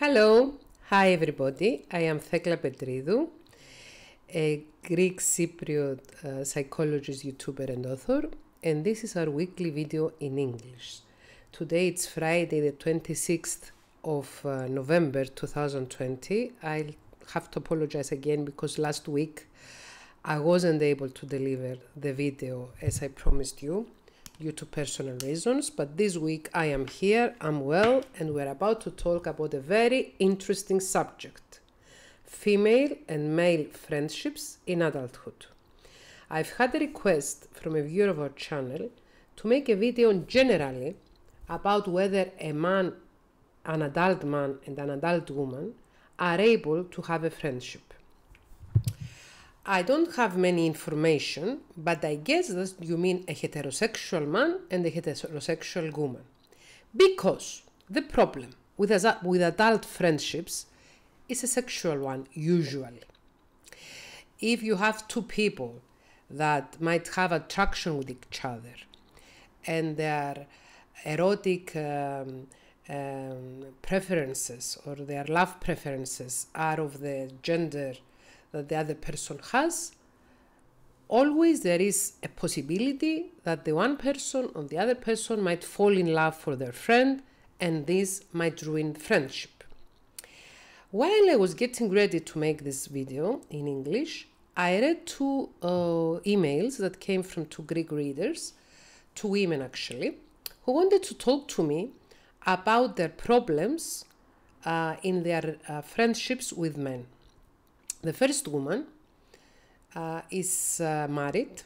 Hello, hi everybody. I am Thekla Petridou, a Greek Cypriot uh, psychologist, YouTuber, and author, and this is our weekly video in English. Today it's Friday, the 26th of uh, November 2020. I'll have to apologize again because last week I wasn't able to deliver the video as I promised you due to personal reasons, but this week I am here, I'm well, and we're about to talk about a very interesting subject female and male friendships in adulthood. I've had a request from a viewer of our channel to make a video generally about whether a man, an adult man, and an adult woman are able to have a friendship. I don't have many information, but I guess that you mean a heterosexual man and a heterosexual woman. Because the problem with, with adult friendships is a sexual one, usually. If you have two people that might have attraction with each other and their erotic um, um, preferences or their love preferences are of the gender that the other person has, always there is a possibility that the one person or the other person might fall in love for their friend and this might ruin friendship. While I was getting ready to make this video in English, I read two uh, emails that came from two Greek readers, two women actually, who wanted to talk to me about their problems uh, in their uh, friendships with men. The first woman uh, is uh, married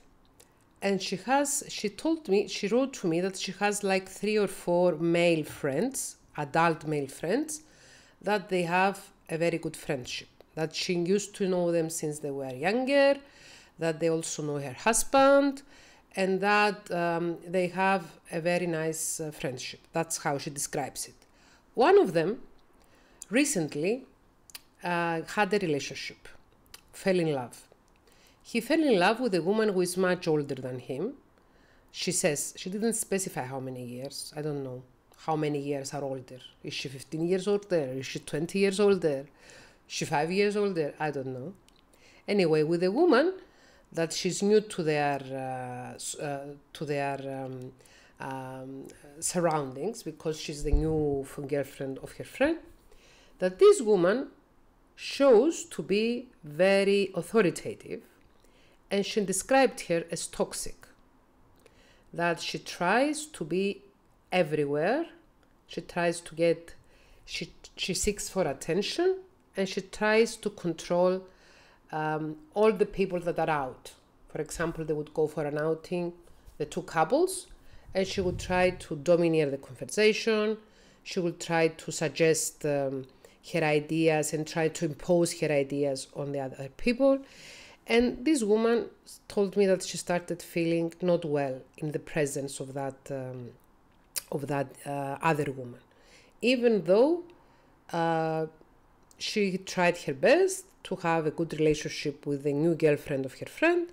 and she has she told me she wrote to me that she has like three or four male friends adult male friends that they have a very good friendship that she used to know them since they were younger that they also know her husband and that um, they have a very nice uh, friendship that's how she describes it one of them recently uh, had a relationship, fell in love. He fell in love with a woman who is much older than him. She says, she didn't specify how many years, I don't know how many years are older. Is she 15 years older? Is she 20 years older? Is she 5 years older? I don't know. Anyway, with a woman that she's new to their, uh, uh, to their um, um, surroundings because she's the new girlfriend of her friend, that this woman shows to be very authoritative, and she described her as toxic. That she tries to be everywhere, she tries to get, she, she seeks for attention, and she tries to control um, all the people that are out. For example, they would go for an outing, the two couples, and she would try to domineer the conversation. She would try to suggest um, her ideas and tried to impose her ideas on the other people. And this woman told me that she started feeling not well in the presence of that um, of that uh, other woman, even though uh, she tried her best to have a good relationship with the new girlfriend of her friend.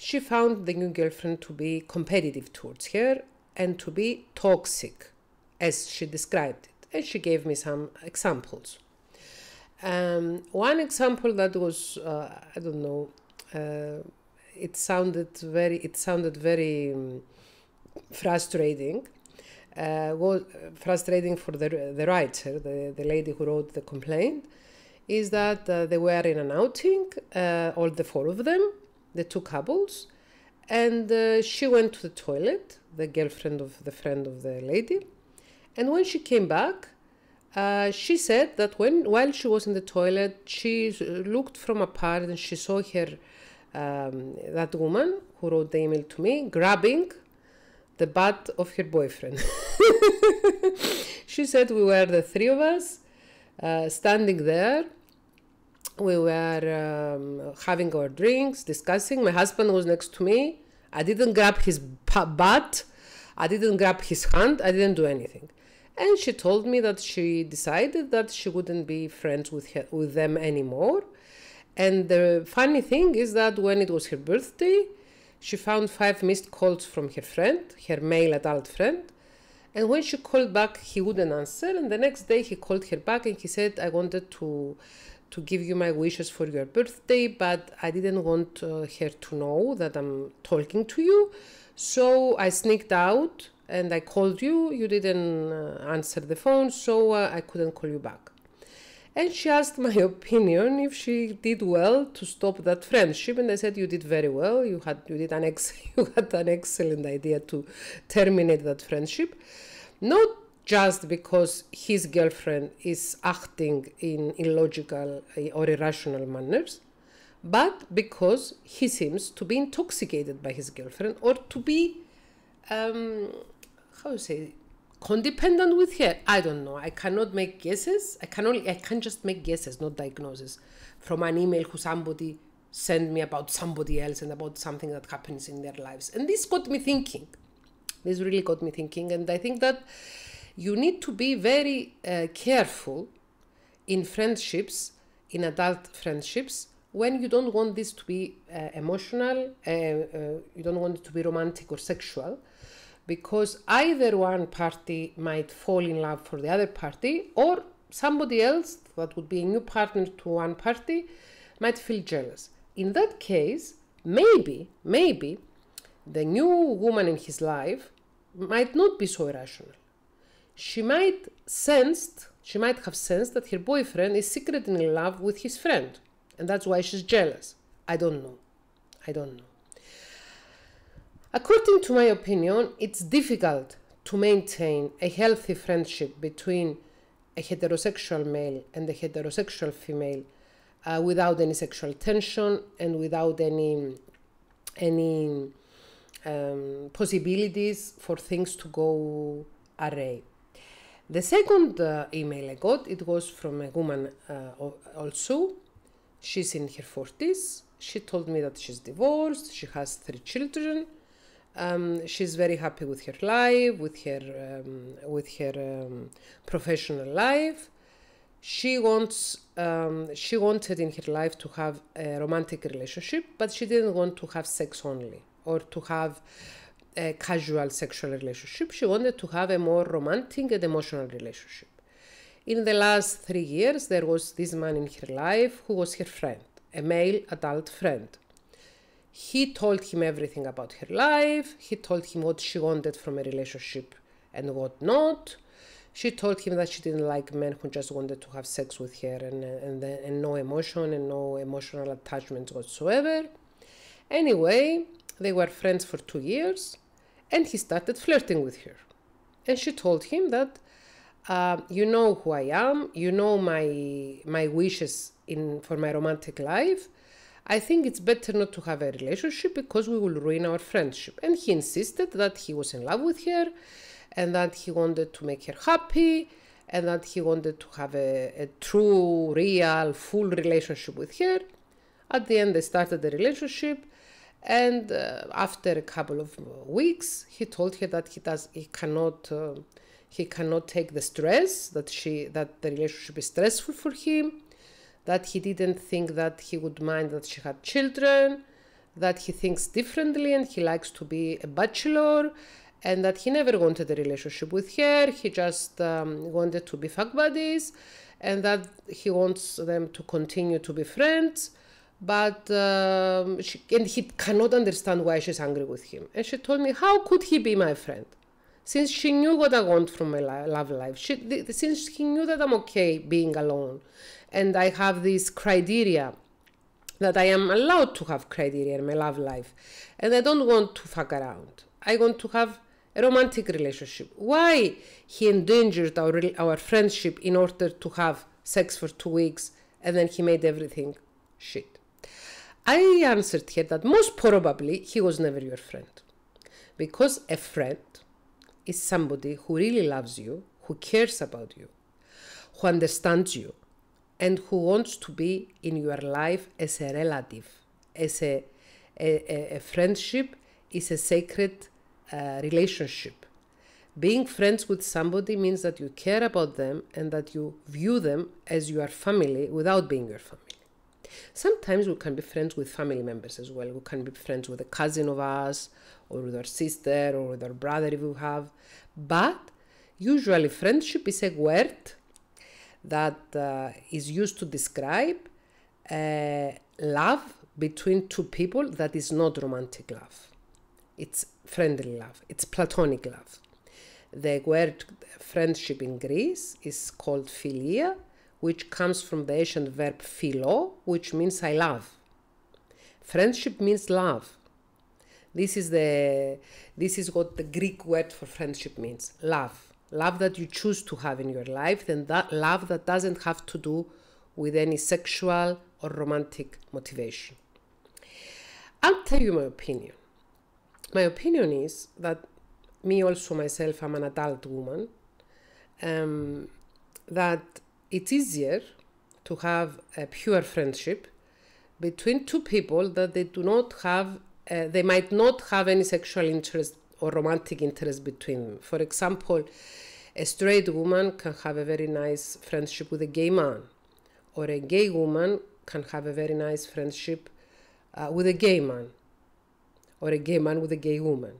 She found the new girlfriend to be competitive towards her and to be toxic, as she described it and she gave me some examples. Um, one example that was uh, I don't know. Uh, it sounded very it sounded very um, frustrating. Uh, was uh, frustrating for the the writer, the, the lady who wrote the complaint, is that uh, they were in an outing, uh, all the four of them, the two couples, and she went to the toilet, the girlfriend of the friend of the lady and when she came back, uh, she said that when while she was in the toilet, she looked from apart and she saw her um, that woman who wrote the email to me grabbing the butt of her boyfriend. she said we were the three of us uh, standing there. We were um, having our drinks, discussing. My husband was next to me. I didn't grab his butt. I didn't grab his hand. I didn't do anything and she told me that she decided that she wouldn't be friends with her, with them anymore. And the funny thing is that when it was her birthday, she found five missed calls from her friend, her male adult friend. And when she called back, he wouldn't answer. And the next day, he called her back and he said, "I wanted to." to give you my wishes for your birthday, but I didn't want uh, her to know that I'm talking to you. So I sneaked out and I called you. You didn't uh, answer the phone, so uh, I couldn't call you back. And she asked my opinion if she did well to stop that friendship, and I said you did very well. You had you did an ex you had an excellent idea to terminate that friendship, not just because his girlfriend is acting in illogical uh, or irrational manners, but because he seems to be intoxicated by his girlfriend or to be um, how to say codependent with her i don't know i cannot make guesses i can only i can just make guesses not diagnoses from an email who somebody sent me about somebody else and about something that happens in their lives and this got me thinking this really got me thinking and i think that you need to be very uh, careful in friendships in adult friendships when you don't want this to be uh, emotional uh, uh you don't want it to be romantic or sexual because either one party might fall in love for the other party or somebody else that would be a new partner to one party might feel jealous in that case maybe maybe the new woman in his life might not be so irrational she might sensed she might have sensed that her boyfriend is secretly in love with his friend and that's why she's jealous i don't know i don't know According to my opinion, it's difficult to maintain a healthy friendship between a heterosexual male and a heterosexual female uh, without any sexual tension and without any any um, possibilities for things to go array. The second uh, email I got it was from a woman uh, also. She's in her 40s. She told me that she's divorced. She has three children um, she's very happy with her life, with her um, with her um, professional life. She wants um, she wanted in her life to have a romantic relationship, but she didn't want to have sex only or to have a casual sexual relationship. She wanted to have a more romantic and emotional relationship. In the last three years, there was this man in her life who was her friend, a male adult friend. He told him everything about her life. He told him what she wanted from a relationship and what not. She told him that she didn't like men who just wanted to have sex with her and, and, and no emotion and no emotional attachments whatsoever. Anyway, they were friends for two years and he started flirting with her. And she told him that uh, you know who I am, you know my my wishes in for my romantic life, I think it's better not to have a relationship because we will ruin our friendship. And he insisted that he was in love with her and that he wanted to make her happy and that he wanted to have a, a true, real, full relationship with her. At the end, they started the relationship. And uh, after a couple of weeks, he told her that he does he cannot uh, he cannot take the stress that she that the relationship is stressful for him that he didn't think that he would mind that she had children, that he thinks differently and he likes to be a bachelor, and that he never wanted a relationship with her. He just um, wanted to be fuck buddies, and that he wants them to continue to be friends. But um, she, and he cannot understand why she's angry with him. And she told me, how could he be my friend? Since she knew what I want from my love life, she, since he knew that I'm okay being alone, and I have these criteria that I am allowed to have criteria in my love life. And I don't want to fuck around. I want to have a romantic relationship. Why he endangered our, our friendship in order to have sex for two weeks and then he made everything shit? I answered here that most probably he was never your friend. Because a friend is somebody who really loves you, who cares about you, who understands you, and who wants to be in your life as a relative, as a, a, a friendship is a sacred uh, relationship. Being friends with somebody means that you care about them and that you view them as your family without being your family. Sometimes we can be friends with family members as well. We can be friends with a cousin of us, or with our sister, or with our brother if we have. But usually, friendship is a word that uh, is used to describe uh, love between two people that is not romantic love. It's friendly love, it's platonic love. The word friendship in Greece is called philia, which comes from the ancient verb philo, which means I love. Friendship means love. This is the this is what the Greek word for friendship means, love love that you choose to have in your life, then that love that doesn't have to do with any sexual or romantic motivation. I'll tell you my opinion. My opinion is that me also myself, I'm an adult woman, um, that it's easier to have a pure friendship between two people that they do not have, uh, they might not have any sexual interest or romantic interest between them. For example, a straight woman can have a very nice friendship with a gay man, or a gay woman can have a very nice friendship uh, with a gay man, or a gay man with a gay woman.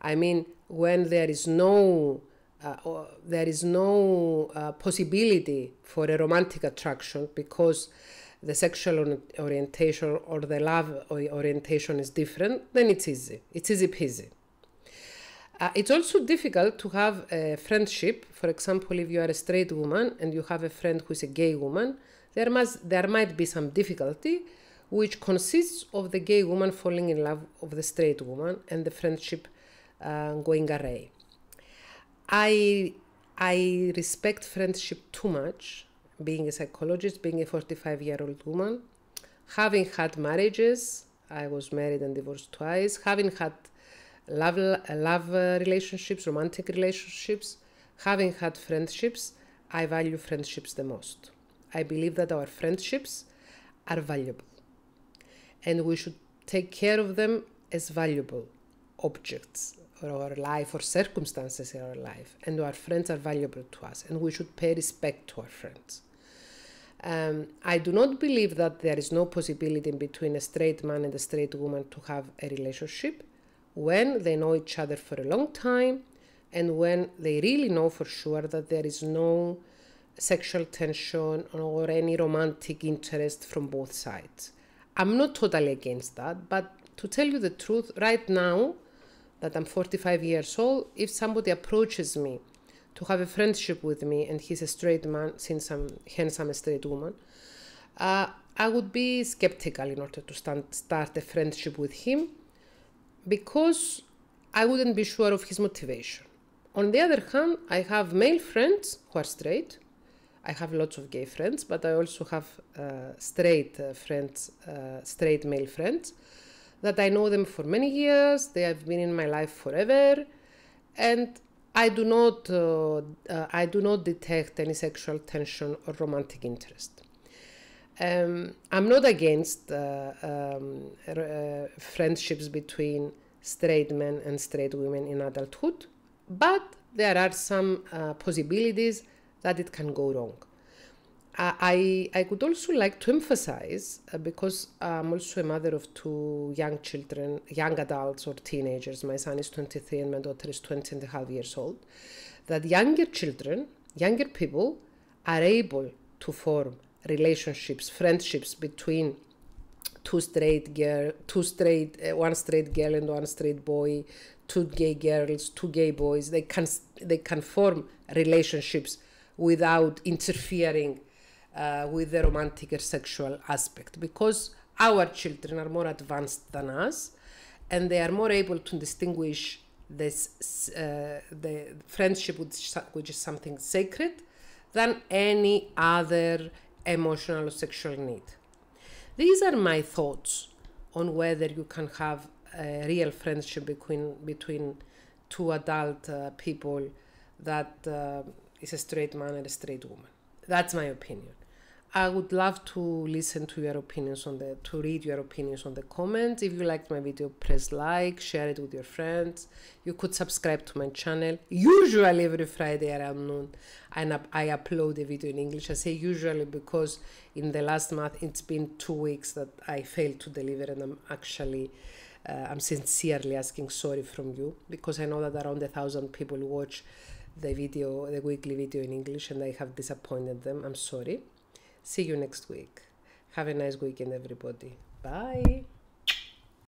I mean, when there is no uh, or there is no uh, possibility for a romantic attraction because the sexual orientation or the love orientation is different, then it's easy. It's easy peasy. Uh, it's also difficult to have a friendship. For example, if you are a straight woman and you have a friend who is a gay woman, there must there might be some difficulty, which consists of the gay woman falling in love of the straight woman and the friendship uh, going awry. I I respect friendship too much. Being a psychologist, being a 45 year old woman, having had marriages, I was married and divorced twice, having had love, love relationships, romantic relationships, having had friendships, I value friendships the most. I believe that our friendships are valuable and we should take care of them as valuable objects or our life or circumstances in our life. And our friends are valuable to us and we should pay respect to our friends. Um, I do not believe that there is no possibility between a straight man and a straight woman to have a relationship when they know each other for a long time and when they really know for sure that there is no sexual tension or any romantic interest from both sides. I'm not totally against that, but to tell you the truth, right now that I'm 45 years old, if somebody approaches me to have a friendship with me and he's a straight man, since I'm hence I'm a straight woman, uh, I would be skeptical in order to stand, start a friendship with him because I wouldn't be sure of his motivation. On the other hand, I have male friends who are straight. I have lots of gay friends, but I also have uh, straight uh, friends, uh, straight male friends that I know them for many years. They have been in my life forever, and I do not, uh, uh, I do not detect any sexual tension or romantic interest. Um, I'm not against uh, um, uh, friendships between straight men and straight women in adulthood, but there are some uh, possibilities that it can go wrong. I, I would also like to emphasize, uh, because I'm also a mother of two young children, young adults or teenagers, my son is 23 and my daughter is 20 and a half years old, that younger children, younger people, are able to form relationships, friendships between two straight girl, two straight, uh, one straight girl and one straight boy, two gay girls, two gay boys. They can they can form relationships without interfering uh, with the romantic or sexual aspect because our children are more advanced than us and they are more able to distinguish this uh, the friendship which, which is something sacred than any other emotional or sexual need. These are my thoughts on whether you can have a real friendship between between two adult uh, people that uh, is a straight man and a straight woman. That's my opinion. I would love to listen to your opinions on the to read your opinions on the comments. If you liked my video, press like, share it with your friends. You could subscribe to my channel. Usually every Friday around noon, and I upload a video in English. I say usually because in the last month it's been two weeks that I failed to deliver, and I'm actually uh, I'm sincerely asking sorry from you because I know that around a thousand people watch the video, the weekly video in English, and I have disappointed them. I'm sorry. See you next week. Have a nice weekend, everybody. Bye.